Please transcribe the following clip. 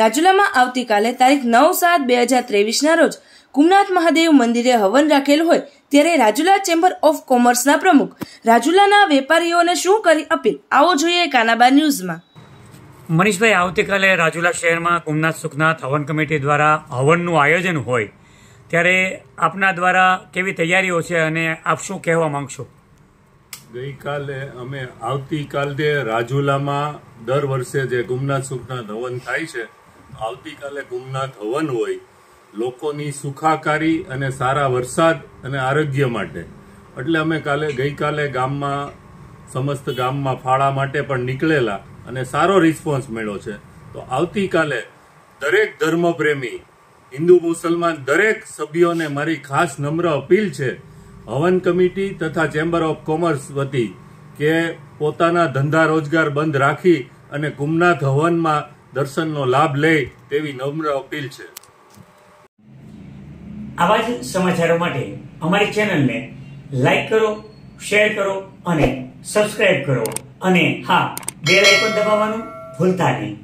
રાજુલામાં આવતીકાલે તારીખ નવ સાત બે હજાર ત્રેવીસના રોજ કુમનાથ મહાદેવ મંદિરે હવન રાખેલું હોય ત્યારે રાજુલા ચેમ્બર ઓફ કોમર્સના પ્રમુખ રાજુલાના વેપારીઓને શું કરી અપીલ આવો જોઈએ કાનાબા ન્યૂઝમાં મનીષભાઈ આવતીકાલે રાજુલા શહેરમાં કુમનાથ સુખનાથ હવન કમિટી દ્વારા હવનનું આયોજન હોય ત્યારે આપના દ્વારા કેવી તૈયારીઓ છે અને આપ શું કહેવા માંગશો ગઈકાલે અમે આવતીકાલે રાજુલામાં દર વર્ષે જે ગુમનાથ સુખનાથ હવન થાય છે આવતીકાલે ગુમનાથ હવન હોય લોકોની સુખાકારી અને સારા વરસાદ અને આરોગ્ય માટે એટલે અમે કાલે ગઈકાલે ગામમાં સમસ્ત ગામમાં ફાળા માટે પણ નીકળેલા અને સારો રિસ્પોન્સ મળ્યો છે તો આવતીકાલે દરેક ધર્મપ્રેમી હિન્દુ મુસલમાન દરેક સભ્યોને મારી ખાસ નમ્ર અપીલ છે હવન કમિટી તથા ચેમ્બર ઓફ કોમર્સ વતી કે પોતાના ધંધા રોજગાર બંધ રાખી અને ગુમનાથ હવનમાં દર્શનનો લાભ લે તેવી નમ્ર અપીલ છે આવા જ સમાચારો માટે અમારી ચેનલને લાઈક કરો શેર કરો અને સબસ્ક્રાઇબ કરો અને હા બેલ આઇકોન દબાવવાનું ભૂલતા નહીં